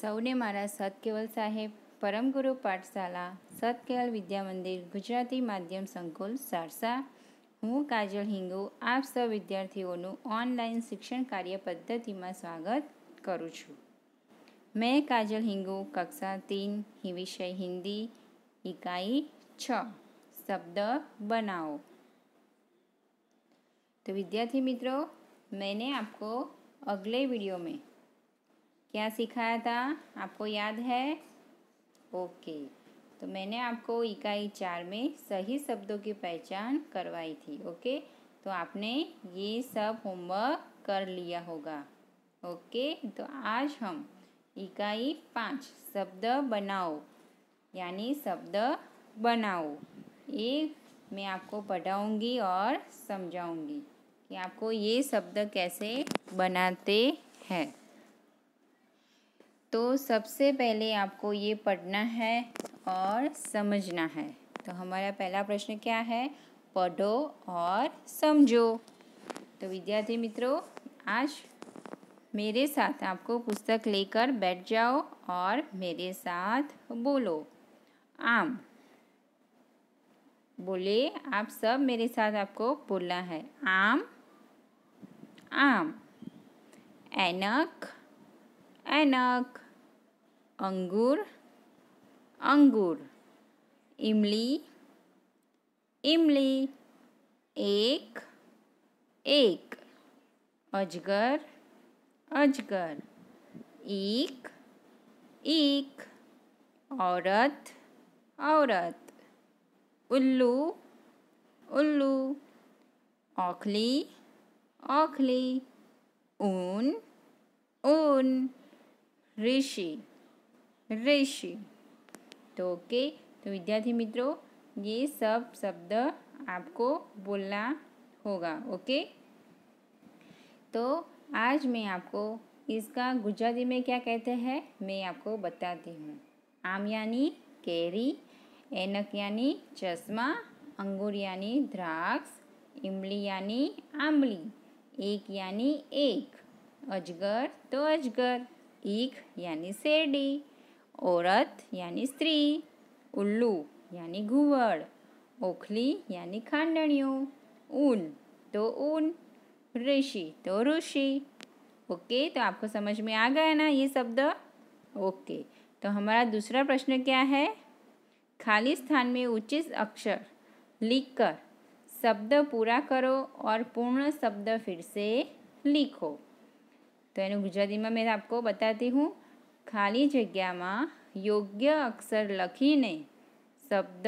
સૌને મારા સતકેવલ સાહેબ પરમગુરુ પાઠશાલા સતકેવલ વિદ્યા મંદિર ગુજરાતી માધ્યમ સંકુલ સારસા હું કાજલ હિંગુ આપ સૌ વિદ્યાર્થીઓનું ઓનલાઈન શિક્ષણ કાર્ય પદ્ધતિમાં સ્વાગત કરું છું મેં કાજલ હિંગુ કક્ષા તીન વિષય હિન્દી ઇકાઈ છ શબ્દ બનાવો તો વિદ્યાર્થી મિત્રો मैंने આપકો અગલે वीडियो મેં क्या सिखाया था आपको याद है ओके तो मैंने आपको इकाई चार में सही शब्दों की पहचान करवाई थी ओके तो आपने ये सब होमवर्क कर लिया होगा ओके तो आज हम इकाई पाँच शब्द बनाओ यानी शब्द बनाओ ये मैं आपको पढ़ाऊँगी और समझाऊँगी कि आपको ये शब्द कैसे बनाते हैं तो सबसे पहले आपको ये पढ़ना है और समझना है तो हमारा पहला प्रश्न क्या है पढ़ो और समझो तो विद्यार्थी मित्रों आज मेरे साथ आपको पुस्तक लेकर बैठ जाओ और मेरे साथ बोलो आम बोले आप सब मेरे साथ आपको बोलना है आम आम एनक ऐनक अंगूर अंगूर इमली इमली एक एक अजगर अजगर एक एक औरत औरत उल्लू उल्लू औखली औखली ऊन ऊन ऋषि ऋषि तो ओके तो विद्यार्थी मित्रों ये सब शब्द आपको बोलना होगा ओके तो आज मैं आपको इसका गुजराती में क्या कहते हैं मैं आपको बताती हूँ आम यानी कैरी एनक यानी चश्मा अंगूर यानी द्राक्ष इमली यानी आमली एक यानी एक अजगर तो अजगर ईख यानी शेरडी औरत यानी स्त्री उल्लू यानी घुवड़ ओखली यानी खांडणियों ऊन तो ऊन ऋषि तो ऋषि ओके तो आपको समझ में आ गया ना ये शब्द ओके तो हमारा दूसरा प्रश्न क्या है खाली स्थान में उचित अक्षर लिखकर शब्द पूरा करो और पूर्ण शब्द फिर से लिखो तो यू गुजराती में मैं आपको बताती हूँ खाली जगह में योग्य अक्षर लखी ने शब्द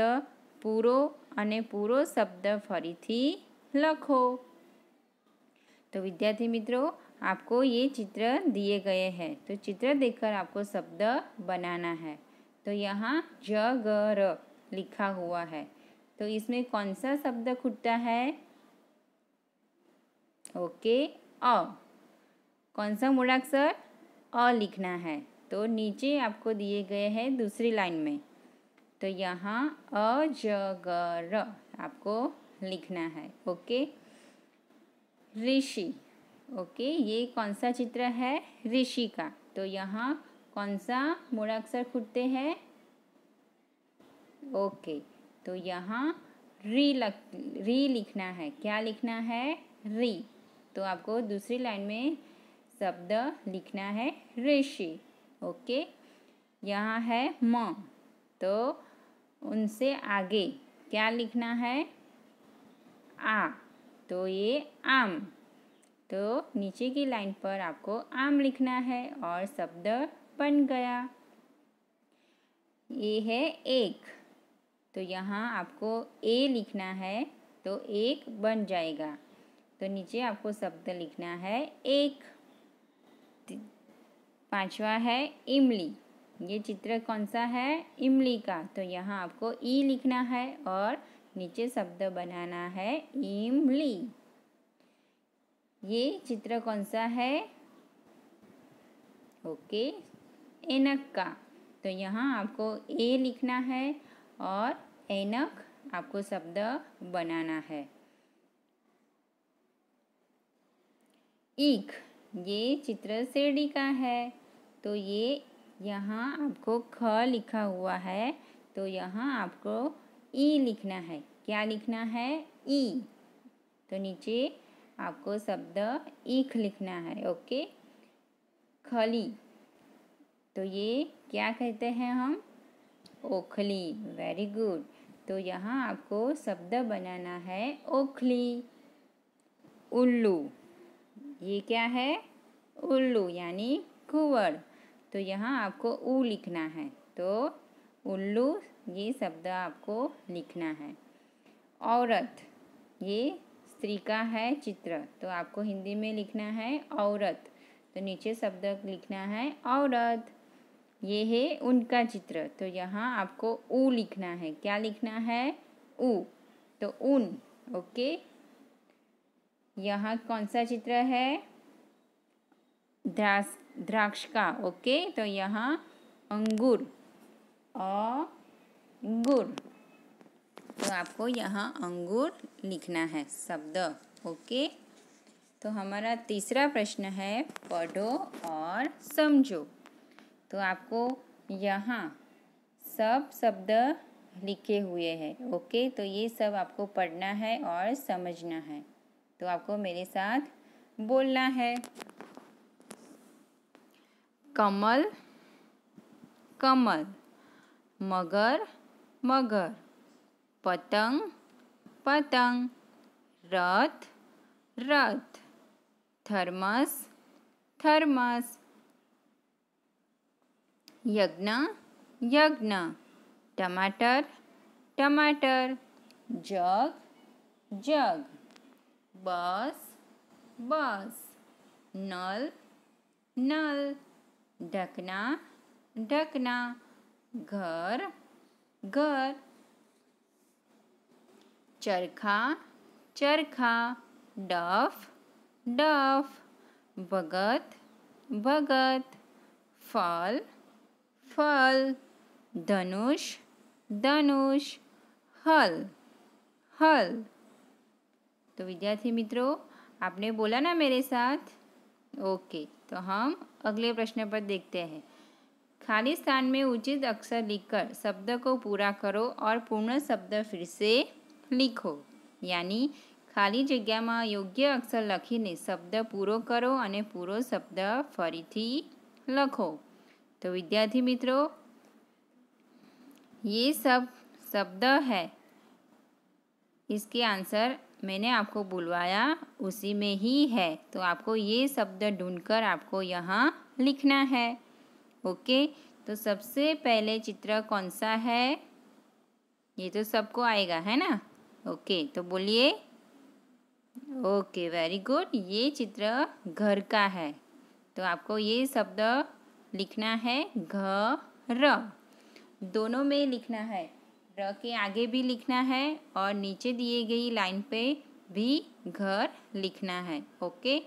पूरा પૂરો शब्द फरी लखो तो विद्यार्थी मित्रों आपको ये चित्र दिए गए हैं तो चित्र देखकर आपको शब्द बनाना है तो यहाँ ज ग र लिखा हुआ है तो इसमें कौन सा शब्द खुटता है ओके अ कौन सा मूलाक्षर अ लिखना है तो नीचे आपको दिए गए हैं दूसरी लाइन में तो यहाँ अजगर आपको लिखना है ओके ऋषि ओके ये कौन सा चित्र है ऋषि का तो यहाँ कौन सा मूलाक्षर खुटते हैं ओके तो यहाँ री लग री लिखना है क्या लिखना है री तो आपको दूसरी लाइन में शब्द लिखना है ऋषि ओके यहाँ है म तो उनसे आगे क्या लिखना है आ तो ये आम तो नीचे की लाइन पर आपको आम लिखना है और शब्द बन गया ये है एक तो यहाँ आपको ए लिखना है तो एक बन जाएगा तो नीचे आपको शब्द लिखना है एक स्थित पांचवा है इमली ये चित्र कौन सा है इमली का तो यहाँ आपको ई लिखना है और नीचे शब्द बनाना है इमली ये चित्र कौन सा है ओके एनक का तो यहाँ आपको ए लिखना है और एनक आपको शब्द बनाना है ईख ये चित्र शिरडी का है तो ये यहाँ आपको ख लिखा हुआ है तो यहाँ आपको ई लिखना है क्या लिखना है ई तो नीचे आपको शब्द ईख लिखना है ओके खली तो ये क्या कहते हैं हम ओखली वेरी गुड तो यहाँ आपको शब्द बनाना है ओखली उल्लू ये क्या है उल्लू यानी कुवर तो यहाँ आपको ऊ लिखना है तो उल्लू ये शब्द आपको लिखना है औरत ये स्त्री का है चित्र तो आपको हिंदी में लिखना है औरत तो नीचे शब्द लिखना है औरत ये है उनका चित्र तो यहाँ आपको ऊ लिखना है क्या लिखना है ऊ तो उन ओके यहाँ कौन सा चित्र है द्रास द्राक्ष का ओके तो यहाँ अंगूर अंगूर तो आपको यहाँ अंगूर लिखना है शब्द ओके तो हमारा तीसरा प्रश्न है पढ़ो और समझो तो आपको यहाँ सब शब्द लिखे हुए हैं ओके तो ये सब आपको पढ़ना है और समझना है तो आपको मेरे साथ बोलना है कमल कमल मगर मगर पतंग पतंग रथ रथ थर्मस थर्मस यज्ञ यज्ञ टमाटर टमाटर जग जग बस बस नल नल ढकना ढकना घर घर चरखा चरखा डफ डफ भगत भगत फल फल धनुष धनुष हल हल तो विद्यार्थी मित्रों आपने बोला ना मेरे साथ ओके तो हम अगले प्रश्न पर देखते हैं खाली स्थान में उचित अक्षर लिखकर शब्द को पूरा करो और पूर्ण शब्द फिर से लिखो यानी में योग्य अक्षर लखी ने शब्द શબ્દ करो और અને शब्द फरी थी लखो तो विद्यार्थी मित्रों ये सब शब्द है इसके आंसर मैंने आपको बुलवाया उसी में ही है तो आपको ये शब्द ढूंढकर आपको यहाँ लिखना है ओके तो सबसे पहले चित्र कौन सा है ये तो सबको आएगा है ना ओके तो बोलिए ओके वेरी गुड ये चित्र घर का है तो आपको ये शब्द लिखना है र दोनों में लिखना है र के आगे भी लिखना है और नीचे दिए गई लाइन पे भी घर लिखना है ओके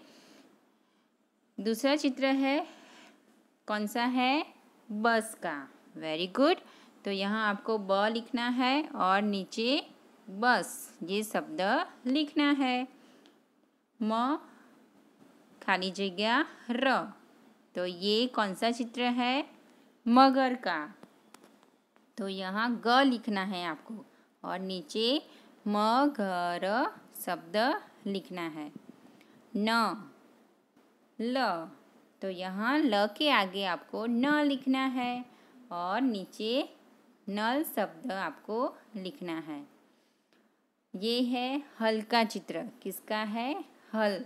दूसरा चित्र है कौन सा है बस का वेरी गुड तो यहाँ आपको ब लिखना है और नीचे बस ये शब्द लिखना है म खाली जगह र तो ये कौन सा चित्र है मगर का तो यहाँ ग लिखना है आपको और नीचे म घर शब्द लिखना है न ल तो यहाँ ल के आगे आपको न लिखना है और नीचे नल शब्द आपको लिखना है ये है हल का चित्र किसका है हल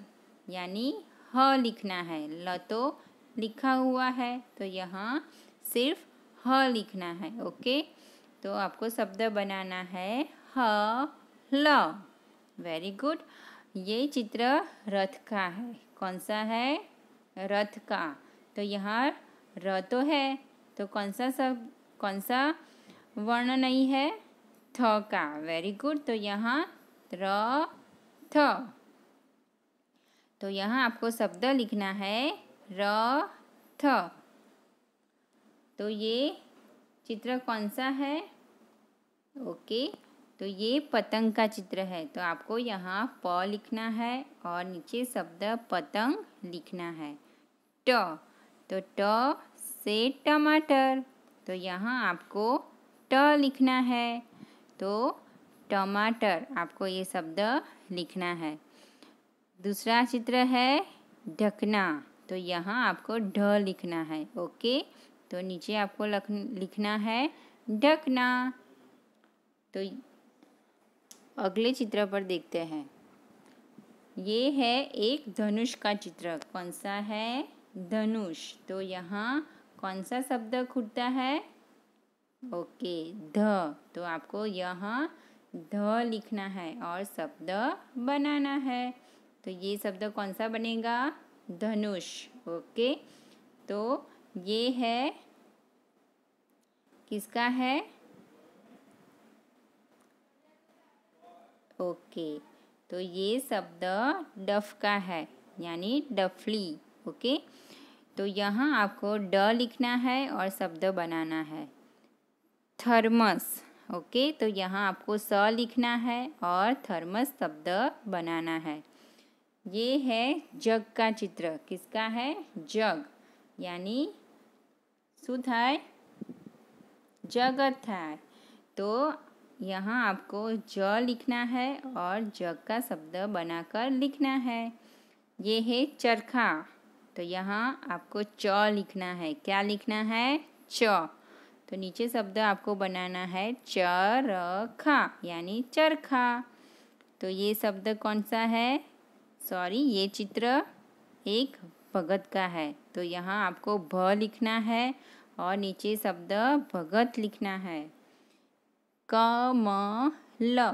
यानी ह लिखना है ल तो लिखा हुआ है तो यहाँ सिर्फ ह लिखना है ओके तो आपको शब्द बनाना है ह ल वेरी गुड ये चित्र रथ का है कौन सा है रथ का तो यहाँ र तो है तो कौन सा सब कौन सा वर्ण नहीं है थ का वेरी गुड तो यहाँ र थ तो यहाँ आपको शब्द लिखना है र थ तो ये चित्र कौन सा है ओके तो ये पतंग का चित्र है तो आपको यहाँ प लिखना है और नीचे शब्द पतंग लिखना है ट तो ट से टमाटर तो यहाँ आपको ट लिखना है तो टमाटर आपको ये शब्द लिखना है दूसरा चित्र है ढकना तो यहाँ आपको ढ लिखना है ओके तो नीचे आपको लख लिखना है ढकना तो अगले चित्र पर देखते हैं ये है एक धनुष का चित्र कौन सा है धनुष तो यहाँ कौन सा शब्द खुटता है ओके ध तो आपको यह ध लिखना है और शब्द बनाना है तो ये शब्द कौन सा बनेगा धनुष ओके तो ये है किसका है ओके तो ये शब्द डफ का है यानी डफली ओके तो यहाँ आपको ड लिखना है और शब्द बनाना है थर्मस ओके तो यहाँ आपको स लिखना है और थर्मस शब्द बनाना है ये है जग का चित्र किसका है जग यानी शू થાય जगत थाय तो यहाँ आपको ज लिखना है और जग का शब्द बनाकर लिखना है ये है चरखा तो यहाँ आपको च लिखना है क्या लिखना है च तो नीचे शब्द आपको बनाना है चरखा यानी चरखा तो ये शब्द कौन सा है सॉरी ये चित्र एक भगत का है तो यहाँ आपको भ लिखना है और नीचे शब्द भगत लिखना है क म ल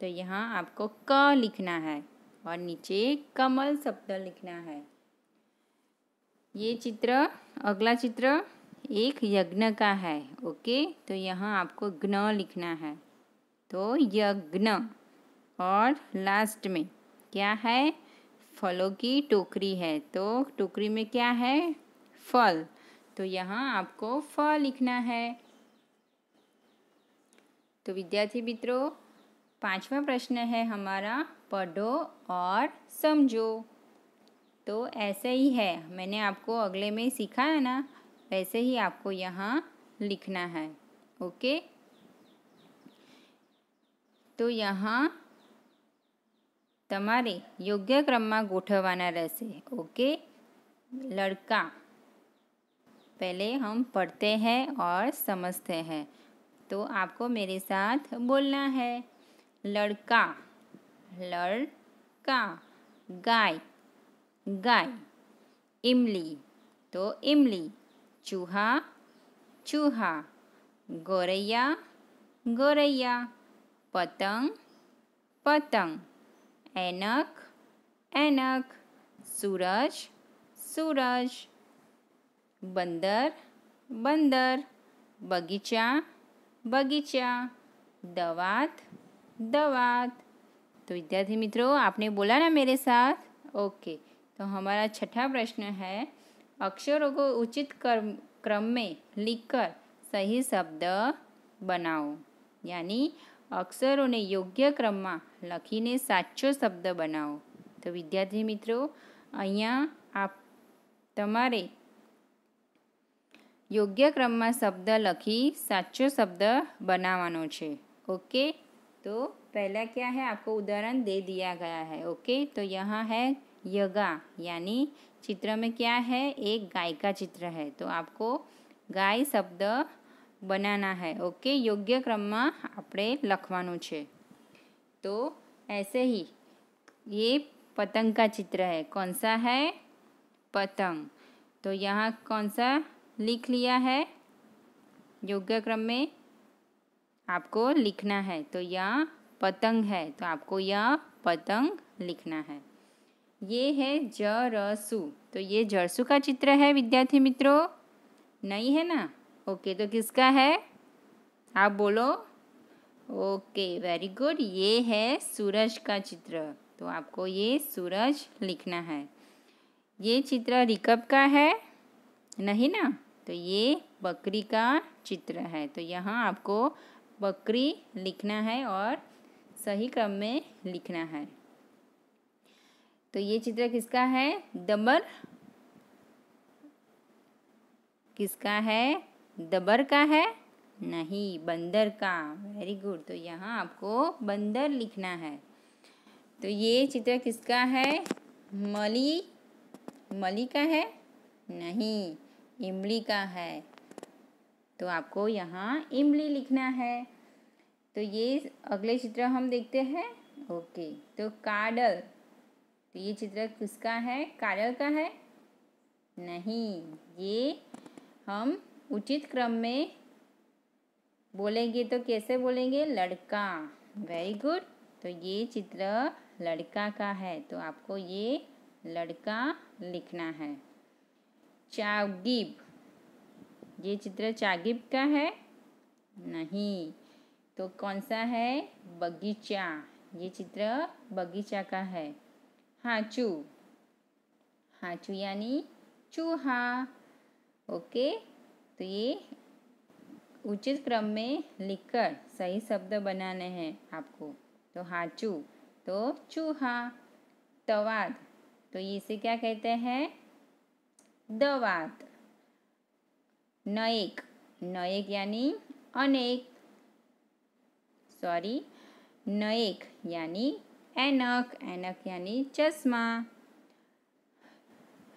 तो यहाँ आपको क लिखना है और नीचे कमल शब्द लिखना है ये चित्र अगला चित्र एक यज्ञ का है ओके तो यहाँ आपको ज्ञ लिखना है तो यज्ञ और लास्ट में क्या है फलों की टोकरी है तो टोकरी में क्या है फल तो यहाँ आपको फ लिखना है तो विद्यार्थी मित्रों पांचवा प्रश्न है हमारा पढ़ो और समझो तो ऐसे ही है मैंने आपको अगले में सिखाया ना वैसे ही आपको यहाँ लिखना है ओके तो यहाँ योग्य क्रम में ગોઠવવાના રહેશે ओके लड़का पहले हम पढ़ते हैं और समझते हैं तो आपको मेरे साथ बोलना है लड़का लड़का गाय गाय इमली तो इमली चूहा चूहा गोरैया गोरैया पतंग पतंग एनक एनक सूरज सूरज बंदर बंदर बगीचा बगीचा दवात दवात तो विद्यार्थी मित्रों आपने बोला ना मेरे साथ ओके तो हमारा छठा प्रश्न है अक्षरों को उचित क्रम क्रम में लिखकर सही शब्द बनाओ यानी અક્ષરોને યોગ્ય ક્રમમાં લખીને સાચો શબ્દ બનાવો તો વિદ્યાર્થી મિત્રો અહીંયા આપ તમારે યોગ્ય ક્રમમાં શબ્દ લખી સાચો શબ્દ બનાવવાનો છે ओके तो पहला क्या है आपको उदाहरण दे दिया गया है ओके तो यहाँ है यगा यानी चित्र में क्या है एक गाय का चित्र है तो आपको गाय शब्द बनाना है ओके योग्य क्रम में आप लखवा तो ऐसे ही ये पतंग का चित्र है कौन सा है पतंग तो यहाँ कौन सा लिख लिया है योग्य क्रम में आपको लिखना है तो यह पतंग है तो आपको यह पतंग लिखना है ये है जरसू तो ये जरसु का चित्र है विद्यार्थी मित्रों नहीं है ना ओके तो किसका है आप बोलो ओके वेरी गुड ये है सूरज का चित्र तो आपको ये सूरज लिखना है ये चित्र रिकब का है नहीं ना तो ये बकरी का चित्र है तो यहाँ आपको बकरी लिखना है और सही क्रम में लिखना है तो ये चित्र किसका है दमर किसका है दबर का है नहीं बंदर का वेरी गुड तो यहाँ आपको बंदर लिखना है तो ये चित्र किसका है मली मली का है नहीं इमली का है तो आपको यहाँ इमली लिखना है तो ये अगले चित्र हम देखते हैं ओके तो काडल तो ये चित्र किसका है काडल का है नहीं ये हम उचित क्रम में बोलेंगे तो कैसे बोलेंगे लड़का वेरी गुड तो ये चित्र लड़का का है तो आपको ये लड़का लिखना है चागिब ये चित्र चागिब का है नहीं तो कौन सा है बगीचा ये चित्र बगीचा का है हाचू हाचू यानी चूहा ओके तो ये उचित क्रम में लिखकर सही शब्द बनाने हैं आपको तो हाचू तो चूहा तवाद तो इसे क्या कहते हैं दवात नएक नएक यानी अनेक सॉरी नएक यानी एनक एनक यानी चश्मा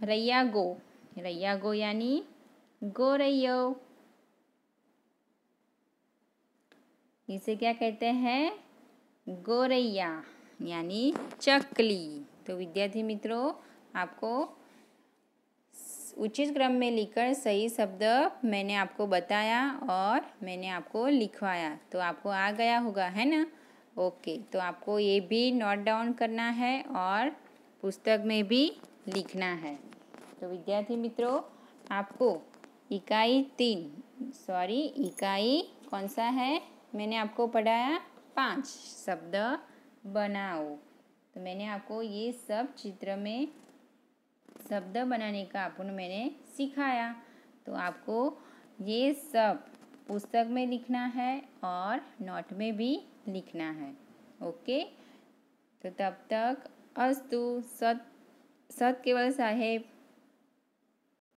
रैया गो रैया गो यानी गोरैयो इसे क्या कहते हैं गोरैया यानी चकली तो विद्यार्थी मित्रों आपको उचित क्रम में लिखकर सही शब्द मैंने आपको बताया और मैंने आपको लिखवाया तो आपको आ गया होगा है ना ओके तो आपको ये भी नोट डाउन करना है और पुस्तक में भी लिखना है तो विद्यार्थी मित्रों आपको इकाई तीन सॉरी इकाई कौन सा है मैंने आपको पढ़ाया पाँच शब्द बनाओ तो मैंने आपको ये सब चित्र में शब्द बनाने का आपको मैंने सिखाया तो आपको ये सब पुस्तक में लिखना है और नोट में भी लिखना है ओके तो तब तक अस्तु सत सत केवल साहेब